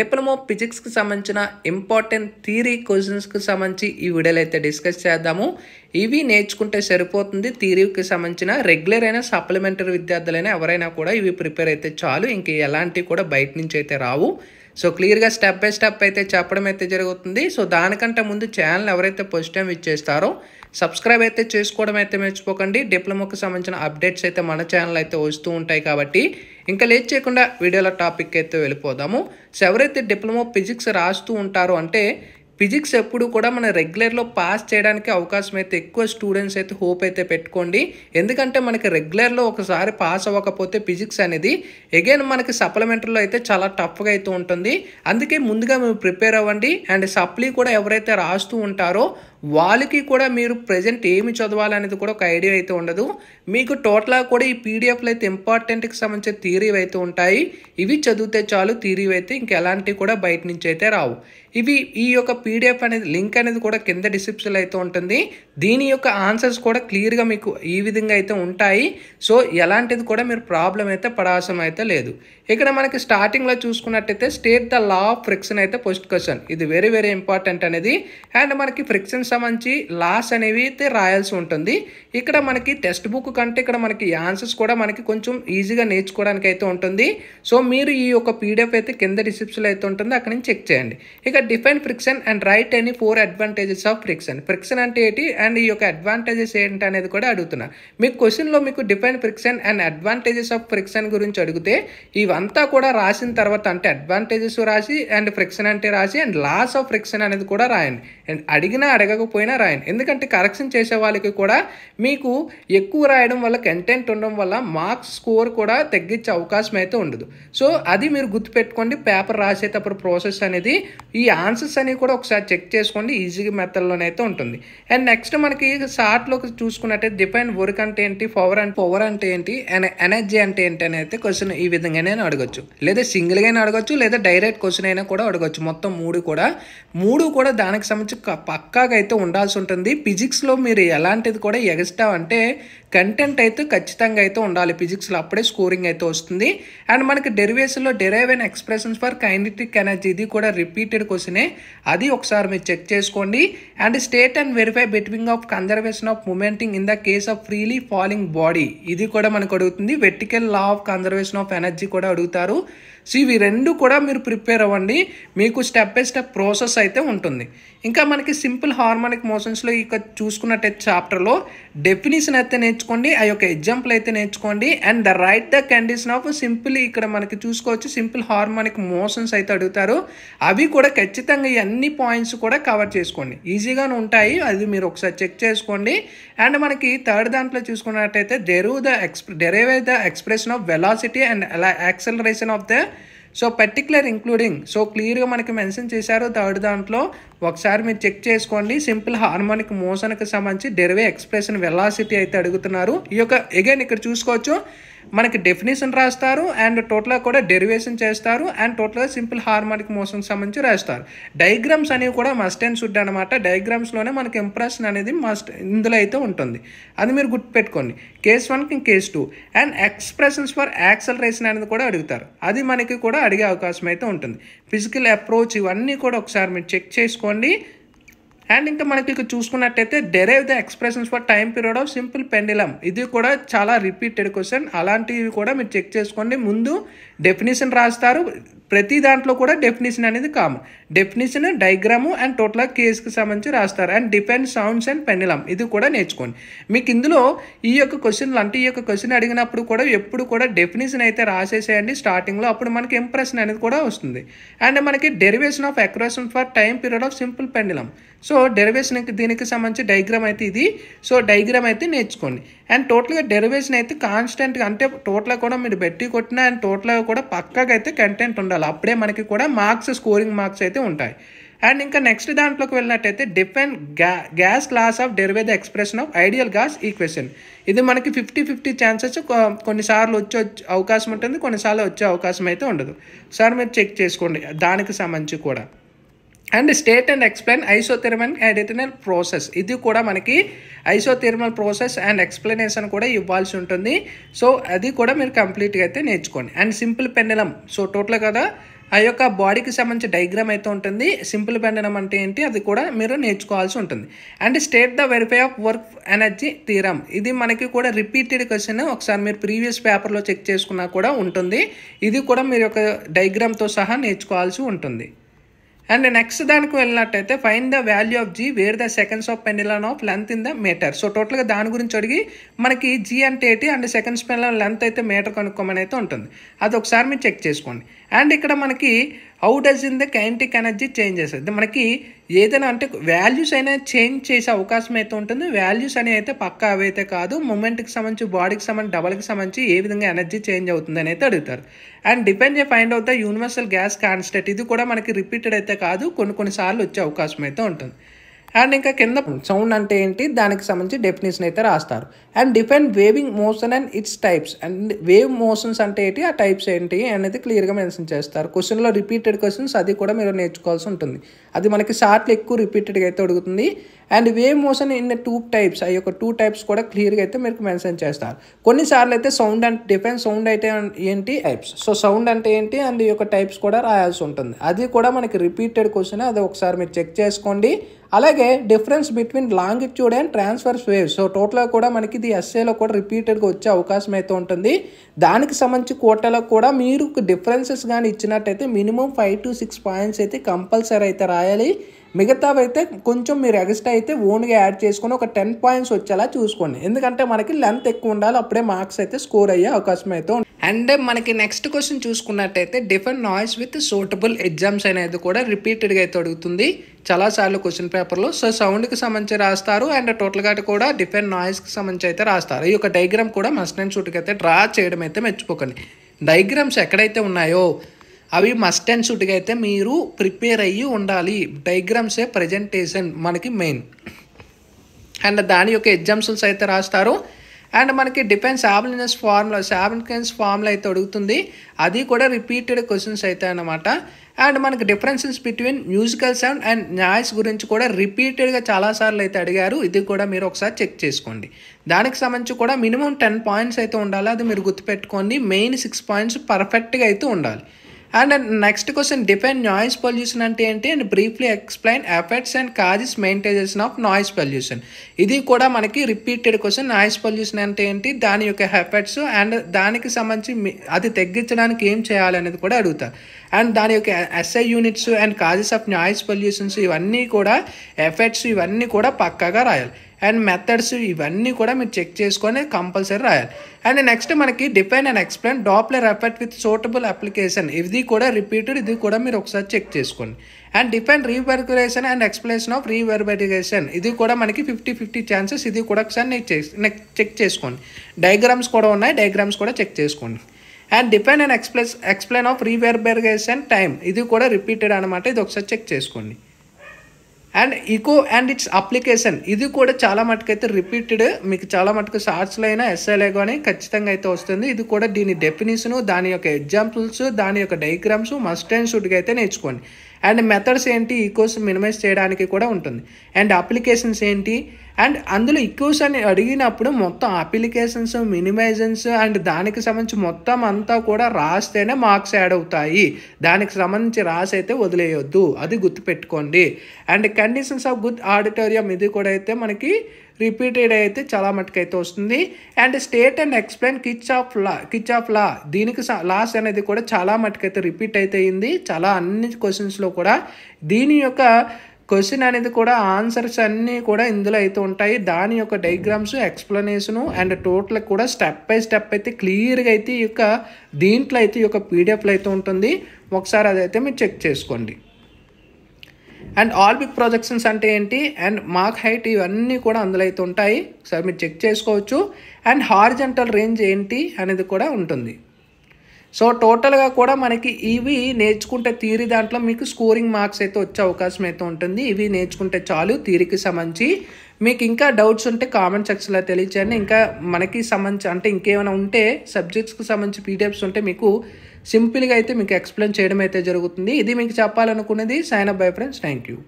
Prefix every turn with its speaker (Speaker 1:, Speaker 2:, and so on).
Speaker 1: diploma ఫిజిక్స్కి సంబంధించిన important theory క్వశ్చన్స్కి సంబంధించి ఈ వీడియోలో అయితే డిస్కస్ చేద్దాము ఇవి నేర్చుకుంటే సరిపోతుంది థీరీకి సంబంధించిన రెగ్యులర్ అయిన సప్లిమెంటరీ విద్యార్థులైనా ఎవరైనా కూడా ఇవి ప్రిపేర్ అయితే చాలు ఇంక ఎలాంటివి కూడా బయట నుంచి అయితే రావు సో క్లియర్గా స్టెప్ బై స్టెప్ అయితే చెప్పడం అయితే జరుగుతుంది సో దానికంటే ముందు ఛానల్ ఎవరైతే ఫస్ట్ టైం ఇచ్చేస్తారో సబ్స్క్రైబ్ అయితే చేసుకోవడం అయితే మర్చిపోకండి డిప్లొమాకి సంబంధించిన అప్డేట్స్ అయితే మన ఛానల్ అయితే వస్తూ ఉంటాయి కాబట్టి ఇంకా లేట్ చేయకుండా వీడియోలో టాపిక్ అయితే వెళ్ళిపోదాము సో ఎవరైతే డిప్లొమా ఫిజిక్స్ రాస్తూ ఉంటారో అంటే ఫిజిక్స్ ఎప్పుడు కూడా మన రెగ్యులర్లో పాస్ చేయడానికి అవకాశం అయితే ఎక్కువ స్టూడెంట్స్ అయితే హోప్ అయితే పెట్టుకోండి ఎందుకంటే మనకి రెగ్యులర్లో ఒకసారి పాస్ అవ్వకపోతే ఫిజిక్స్ అనేది అగైన్ మనకి సప్లిమెంటరీలో అయితే చాలా టఫ్గా అయితే ఉంటుంది అందుకే ముందుగా మేము ప్రిపేర్ అవ్వండి అండ్ సప్లీ కూడా ఎవరైతే రాస్తూ ఉంటారో వాళ్ళకి కూడా మీరు ప్రజెంట్ ఏమి చదవాలనేది కూడా ఒక ఐడియా అయితే ఉండదు మీకు టోటల్గా కూడా ఈ పీడిఎఫ్లు అయితే ఇంపార్టెంట్కి సంబంధించిన థియరీ అయితే ఉంటాయి ఇవి చదివితే చాలు థీరీ అయితే ఇంకెలాంటివి కూడా బయట నుంచి అయితే రావు ఇవి ఈ యొక్క పీడిఎఫ్ అనేది లింక్ అనేది కూడా కింద డిస్క్రిప్షన్లో అయితే ఉంటుంది దీని యొక్క ఆన్సర్స్ కూడా క్లియర్గా మీకు ఈ విధంగా అయితే ఉంటాయి సో ఎలాంటిది కూడా మీరు ప్రాబ్లం అయితే పడాల్సిన అయితే లేదు ఇక్కడ మనకి స్టార్టింగ్లో చూసుకున్నట్టయితే state the law of friction అయితే పోస్ట్ క్వశ్చన్ ఇది వెరీ వెరీ ఇంపార్టెంట్ అనేది అండ్ మనకి ఫ్రిక్షన్స్ సంబంధించి లాస్ అనేవి అయితే రాయాల్సి ఉంటుంది ఇక్కడ మనకి టెక్స్ట్ బుక్ కంటే ఇక్కడ మనకి ఆన్సర్స్ కూడా మనకి కొంచెం ఈజీగా నేర్చుకోవడానికి అయితే ఉంటుంది సో మీరు ఈ యొక్క పీడిఎఫ్ అయితే కింద రిసిప్ట్స్లో అయితే ఉంటుంది అక్కడ నుంచి చెక్ చేయండి ఇక define friction and write any four advantages of friction friction అంటే ఏంటి అండ్ ఈ యొక్క అడ్వాంటేజెస్ ఏంటి అనేది కూడా అడుగుతున్నా మీ క్వశ్చన్లో మీకు define friction and advantages of friction గురించి అడిగితే ఇవంతా కూడా రాసిన తర్వాత అంటే అడ్వాంటేజెస్ రాసి అండ్ ఫ్రిక్షన్ అంటే రాసి అండ్ లాస్ ఆఫ్ ఫ్రిక్షన్ అనేది కూడా రాయండి అడిగినా అడగకపోయినా రాయండి ఎందుకంటే కరెక్షన్ చేసే వాళ్ళకి కూడా మీకు ఎక్కువ రాయడం వల్ల కంటెంట్ ఉండడం వల్ల మార్క్స్ స్కోర్ కూడా తగ్గించే అవకాశం అయితే ఉండదు సో అది మీరు గుర్తుపెట్టుకోండి పేపర్ రాసేటప్పుడు ప్రాసెస్ అనేది ఈ ఆన్సర్స్ అనేవి కూడా ఒకసారి చెక్ చేసుకోండి ఈజీగా మెథడ్లోనైతే ఉంటుంది అండ్ నెక్స్ట్ మనకి షార్ట్లో చూసుకున్నట్టయితే డిపెండ్ వర్క్ అంటే ఏంటి పవర్ అండ్ పవర్ అంటే ఏంటి అండ్ ఎనర్జీ అంటే ఏంటి అని అయితే క్వశ్చన్ ఈ విధంగానే అడగచ్చు లేదా సింగిల్గానే అడగచ్చు లేదా డైరెక్ట్ క్వశ్చన్ అయినా కూడా అడగచ్చు మొత్తం మూడు కూడా మూడు కూడా దానికి సంబంధించి పక్కాగా అయితే ఉండాల్సి ఉంటుంది ఫిజిక్స్లో మీరు ఎలాంటిది కూడా ఎగస్టా అంటే కంటెంట్ అయితే ఖచ్చితంగా అయితే ఉండాలి ఫిజిక్స్లో అప్పుడే స్కోరింగ్ అయితే వస్తుంది అండ్ మనకి డెరివేషన్లో డెరైవ్ అయిన ఎక్స్ప్రెషన్స్ ఫర్ కైనటిక్ ఎనర్జీ ఇది కూడా రిపీటెడ్ క్వశ్చనే అది ఒకసారి మీరు చెక్ చేసుకోండి అండ్ స్టేట్ అండ్ వెరిఫై బిట్వింగ్ of conservation of momentum in the case of freely falling body ఇది కూడా మనకు అడుగుతుంది vertical law of conservation of energy కూడా అడుగుతారు సో ఇవి రెండు కూడా మీరు ప్రిపేర్ అవ్వండి మీకు స్టెప్ బై స్టెప్ ప్రాసెస్ అయితే ఉంటుంది ఇంకా మనకి సింపుల్ హార్మోనిక్ మోషన్స్లో ఇక చూసుకున్నట్టయితే చాప్టర్లో డెఫినేషన్ అయితే నేర్చుకోండి ఆ యొక్క ఎగ్జాంపుల్ అయితే నేర్చుకోండి and the write the condition of simple ఇక్కడ మనకి చూసుకోవచ్చు సింపుల్ హార్మోనిక్ మోషన్స్ అయితే అడుగుతారు అవి కూడా ఖచ్చితంగా ఈ అన్ని పాయింట్స్ కూడా కవర్ చేసుకోండి ఈజీగానే ఉంటాయి అది మీరు ఒకసారి చెక్ చేసుకోండి అండ్ మనకి థర్డ్ దాంట్లో చూసుకున్నట్టయితే derive the X derive the expression of velocity and acceleration of the so particular including so క్లియర్గా మనకి మెన్షన్ చేశారు థర్డ్ దాంట్లో ఒకసారి మీరు చెక్ చేసుకోండి సింపుల్ హార్మోనిక్ మోషన్కి సంబంధించి డెరివే ఎక్స్ప్రెషన్ వెలాసిటీ అయితే అడుగుతున్నారు ఈ యొక్క అగైన్ ఇక్కడ చూసుకోవచ్చు మనకి డెఫినేషన్ రాస్తారు అండ్ టోటల్గా కూడా డెరివేషన్ చేస్తారు అండ్ టోటల్గా సింపుల్ హార్మోనిక్ మోషన్కి సంబంధించి రాస్తారు డయాగ్రామ్స్ అనేవి కూడా మస్ట్ అండ్ షుడ్ అనమాట డయాగ్రామ్స్లోనే మనకి ఇంప్రెషన్ అనేది మస్ట్ ఇందులో అయితే ఉంటుంది అది మీరు గుర్తుపెట్టుకోండి case one case two and expressions for acceleration అనేది కూడా అడుగుతారు అది మనకి కూడా అడిగే అవకాశం అయితే ఉంటుంది ఫిజికల్ అప్రోచ్ ఇవన్నీ కూడా ఒకసారి మీరు చెక్ చేసుకోండి అండ్ ఇంకా మనకి ఇక్కడ చూసుకున్నట్టయితే derive the expressions for time period of simple pendulum ఇది కూడా చాలా రిపీటెడ్ క్వశ్చన్ అలాంటివి కూడా మీరు చెక్ చేసుకోండి ముందు డెఫినేషన్ రాస్తారు ప్రతి దాంట్లో కూడా డెఫినేషన్ అనేది common definition diagram and total కేసుకి సంబంధించి రాస్తారు and defence sounds and pendulum ఇది కూడా నేర్చుకోండి మీకు ఇందులో ఈ యొక్క క్వశ్చన్లు అంటే ఈ యొక్క క్వశ్చన్ అడిగినప్పుడు కూడా ఎప్పుడు కూడా డెఫినేషన్ అయితే రాసేసేయండి స్టార్టింగ్లో అప్పుడు మనకి ఇంప్రెషన్ అనేది కూడా వస్తుంది అండ్ మనకి derivation of expression for time period of simple pendulum so derivation దీనికి సంబంధించి డైగ్రామ్ అయితే ఇది సో డైగ్రామ్ అయితే నేర్చుకోండి అండ్ టోటల్గా డెరివేషన్ అయితే కాన్స్టెంట్గా అంటే టోటల్గా కూడా మీరు బెట్టి కొట్టిన అండ్ టోటల్గా కూడా పక్కగా అయితే కంటెంట్ ఉండాలి ఉండాలి అప్పుడే మనకి కూడా మార్క్స్ స్కోరింగ్ మార్క్స్ అయితే ఉంటాయి అండ్ ఇంకా నెక్స్ట్ దాంట్లోకి వెళ్ళినట్టయితే డిఫెండ్ గ్యా gas laws of derive the expression of ideal gas equation ఇది మనకి ఫిఫ్టీ ఫిఫ్టీ ఛాన్సెస్ కొన్నిసార్లు వచ్చే అవకాశం ఉంటుంది కొన్నిసార్లు వచ్చే అవకాశం అయితే ఉండదు సార్ మీరు చెక్ చేసుకోండి దానికి సంబంధించి కూడా and state and explain isothermal and eternal process ఇది కూడా మనకి ఐసోథెర్మల్ ప్రాసెస్ అండ్ ఎక్స్ప్లెనేషన్ కూడా ఇవ్వాల్సి ఉంటుంది సో అది కూడా మీరు కంప్లీట్గా అయితే నేర్చుకోండి and simple pendulum so total కదా ఆ యొక్క బాడీకి సంబంధించి డైగ్రామ్ అయితే ఉంటుంది సింపుల్ పెండలం అంటే ఏంటి అది కూడా మీరు నేర్చుకోవాల్సి ఉంటుంది and state the verify of work energy theorem ఇది మనకి కూడా రిపీటెడ్ క్వశ్చన్ ఒకసారి మీరు ప్రీవియస్ పేపర్లో చెక్ చేసుకున్నా కూడా ఉంటుంది ఇది కూడా మీరు యొక్క డైగ్రామ్తో సహా నేర్చుకోవాల్సి ఉంటుంది అండ్ నెక్స్ట్ దానికి వెళ్ళినట్టయితే find the value of G where the seconds of pendulum of length in the metre so టోటల్గా దాని గురించి అడిగి మనకి జీ అంటే ఏంటి అండ్ సెకండ్స్ పెనిలన్ లెంత్ అయితే మీటర్ కనుక్కోమని అయితే ఉంటుంది అది ఒకసారి మీరు చెక్ చేసుకోండి అండ్ ఇక్కడ మనకి how does in the kinetic energy change చేస్తుంది మనకి ఏదైనా అంటే వాల్యూస్ అయినా చేంజ్ చేసే అవకాశం అయితే ఉంటుంది వాల్యూస్ అనేవి అయితే పక్కా అవైతే కాదు మూమెంట్కి సంబంధించి బాడీకి సంబంధించి డబల్కి సంబంధించి ఏ విధంగా ఎనర్జీ చేంజ్ అవుతుంది అని అయితే అడుగుతారు అండ్ డిపెండ్ చే find out the universal gas constant ఇది కూడా మనకి రిపీటెడ్ అయితే కాదు కొన్ని కొన్నిసార్లు వచ్చే అవకాశం అయితే ఉంటుంది అండ్ ఇంకా కింద సౌండ్ అంటే ఏంటి దానికి సంబంధించి డెఫినేషన్ అయితే రాస్తారు and define waving motion and its types and wave motions అంటే ఏంటి ఆ టైప్స్ ఏంటి అనేది క్లియర్గా మెన్షన్ చేస్తారు క్వశ్చన్లో రిపీటెడ్ క్వశ్చన్స్ అది కూడా మీరు నేర్చుకోవాల్సి ఉంటుంది అది మనకి షార్ట్లు ఎక్కువ రిపీటెడ్గా అయితే అడుగుతుంది and wave motion in two types ఆ యొక్క టూ టైప్స్ కూడా క్లియర్గా అయితే మీరు మెన్షన్ చేస్తారు కొన్నిసార్లు అయితే సౌండ్ అండ్ డిఫెన్స్ సౌండ్ అయితే ఏంటి టైప్స్ సో సౌండ్ అంటే ఏంటి అండ్ ఈ యొక్క టైప్స్ కూడా రాయాల్సి ఉంటుంది అది కూడా మనకి రిపీటెడ్ క్వశ్చన్ అది ఒకసారి మీరు చెక్ చేసుకోండి అలాగే difference between longitude and transverse waves so టోటల్గా కూడా మనకి ఇది ఎస్ఏలో కూడా రిపీటెడ్గా వచ్చే అవకాశం అయితే ఉంటుంది దానికి సంబంధించి కోటలో కూడా మీరు డిఫరెన్సెస్ కానీ ఇచ్చినట్టయితే minimum five to six points అయితే కంపల్సరీ అయితే రాయాలి మిగతావైతే కొంచెం మీరు ఎక్స్ట్రా అయితే ఓన్గా యాడ్ చేసుకొని ఒక టెన్ పాయింట్స్ వచ్చేలా చూసుకోండి ఎందుకంటే మనకి లెంత్ ఎక్కువ ఉండాలి అప్పుడే మార్క్స్ అయితే స్కోర్ అయ్యే అవకాశం అయితే అండ్ మనకి నెక్స్ట్ క్వశ్చన్ చూసుకున్నట్టయితే different noise with suitable exams అనేది కూడా రిపీటెడ్గా అయితే అడుగుతుంది చాలాసార్లు క్వశ్చన్ పేపర్లో సో సౌండ్కి సంబంధించి రాస్తారు అండ్ టోటల్గా కూడా డిఫరెంట్ నాయిస్కి సంబంధించి అయితే రాస్తారు ఈ యొక్క డైగ్రామ్ కూడా మస్ట్ అండ్ షూట్కి అయితే డ్రా చేయడం అయితే మెచ్చుకోకండి డైగ్రామ్స్ ఎక్కడైతే ఉన్నాయో అవి మస్ట్ అండ్ షూట్గా అయితే మీరు ప్రిపేర్ అయ్యి ఉండాలి డైగ్రామ్సే ప్రజెంటేషన్ మనకి మెయిన్ అండ్ దాని యొక్క ఎగ్జామ్స్ అయితే రాస్తారు అండ్ మనకి డిఫెన్స్ ఆబ్లినెస్ ఫార్ములా సాబ్లికెన్స్ ఫార్ములా అయితే అడుగుతుంది అది కూడా రిపీటెడ్ క్వశ్చన్స్ అయితే అనమాట అండ్ మనకి differences between musical sound and noise గురించి కూడా రిపీటెడ్గా చాలాసార్లు అయితే అడిగారు ఇది కూడా మీరు ఒకసారి చెక్ చేసుకోండి దానికి సంబంధించి కూడా మినిమం టెన్ పాయింట్స్ అయితే ఉండాలి అది మీరు గుర్తుపెట్టుకోండి మెయిన్ సిక్స్ పాయింట్స్ పర్ఫెక్ట్గా అయితే ఉండాలి and next question depend noise pollution అంటే ఏంటి and briefly explain effects and causes మెయింటైజేషన్ ఆఫ్ నాయిస్ పొల్యూషన్ ఇది కూడా మనకి రిపీటెడ్ క్వశ్చన్ నాయిస్ పొల్యూషన్ అంటే ఏంటి దాని యొక్క ఎఫెక్ట్స్ అండ్ దానికి సంబంధించి అది తగ్గించడానికి ఏం చేయాలనేది కూడా అడుగుతారు అండ్ దాని యొక్క SI units and causes of noise pollutions ఇవన్నీ కూడా ఎఫెక్ట్స్ ఇవన్నీ కూడా పక్కాగా రాయాలి అండ్ మెథడ్స్ ఇవన్నీ కూడా మీరు చెక్ చేసుకొని కంపల్సరీ రాయాలి అండ్ నెక్స్ట్ మనకి define and explain Doppler effect with suitable application ఇది కూడా రిపీటెడ్ ఇది కూడా మీరు ఒకసారి చెక్ చేసుకోండి and define reverberation and explanation of reverberation ఇది కూడా మనకి ఫిఫ్టీ ఫిఫ్టీ ఛాన్సెస్ ఇది కూడా ఒకసారి చెక్ చేసుకోండి డయాగ్రామ్స్ కూడా ఉన్నాయి డయాగ్రామ్స్ కూడా చెక్ చేసుకోండి and depend and express explain of reverberation time ఇది కూడా రిపీటెడ్ అనమాట ఇది ఒకసారి చెక్ చేసుకోండి and echo and its application ఇది కూడా చాలా మటుకైతే రిపీటెడ్ మీకు చాలా మటుకు షార్ట్స్లో అయినా ఎస్ఐలే కానీ ఖచ్చితంగా అయితే వస్తుంది ఇది కూడా దీని డెఫినేషను దాని యొక్క ఎగ్జాంపుల్స్ దాని యొక్క డైగ్రామ్స్ మస్ట్ అండ్ షూట్గా అయితే నేర్చుకోండి అండ్ మెథడ్స్ ఏంటి ఈకోస్ మినిమైజ్ చేయడానికి కూడా ఉంటుంది అండ్ అప్లికేషన్స్ ఏంటి అండ్ అందులో ఈకోస్ అని అడిగినప్పుడు మొత్తం అప్లికేషన్స్ మినిమైజన్స్ అండ్ దానికి సంబంధించి మొత్తం అంతా కూడా రాస్తేనే మార్క్స్ యాడ్ అవుతాయి దానికి సంబంధించి రాసైతే వదిలేయొద్దు అది గుర్తుపెట్టుకోండి and conditions of good auditorium ఇది కూడా అయితే మనకి రిపీటెడ్ అయితే చాలా మటుకైతే వస్తుంది and state and explain Kirchhoff law Kirchhoff law దీనికి లాస్ అనేది కూడా చాలా మటుకైతే రిపీట్ అయితే అయింది చాలా అన్ని క్వశ్చన్స్లో కూడా దీని యొక్క క్వశ్చన్ అనేది కూడా ఆన్సర్స్ అన్నీ కూడా ఇందులో అయితే ఉంటాయి దాని యొక్క డైగ్రామ్స్ ఎక్స్ప్లెనేషను అండ్ టోటల్ కూడా స్టెప్ బై స్టెప్ అయితే క్లియర్గా అయితే ఈ యొక్క దీంట్లో అయితే ఈ యొక్క పీడిఎఫ్లో అయితే ఉంటుంది ఒకసారి అదైతే మీరు చెక్ చేసుకోండి అండ్ ఆల్ బిగ్ ప్రొజెక్షన్స్ అంటే ఏంటి అండ్ మాక్ హైట్ ఇవన్నీ కూడా అందులో అయితే ఉంటాయి ఒకసారి మీరు చెక్ చేసుకోవచ్చు అండ్ హార్జెంటల్ రేంజ్ ఏంటి అనేది కూడా ఉంటుంది సో టోటల్గా కూడా మనకి ఇవి నేర్చుకుంటే తీరి దాంట్లో మీకు స్కోరింగ్ మార్క్స్ అయితే వచ్చే అవకాశం అయితే ఉంటుంది ఇవి నేర్చుకుంటే చాలు తీరికి సంబంధించి మీకు ఇంకా డౌట్స్ ఉంటే కామెంట్ సెక్షన్లో తెలియచేయండి ఇంకా మనకి సంబంధించి అంటే ఇంకేమైనా ఉంటే సబ్జెక్ట్స్కి సంబంధించి పీడిఎఫ్స్ ఉంటే మీకు సింపుల్గా అయితే మీకు ఎక్స్ప్లెయిన్ చేయడం అయితే జరుగుతుంది ఇది మీకు చెప్పాలనుకున్నది sign up bye friends thank you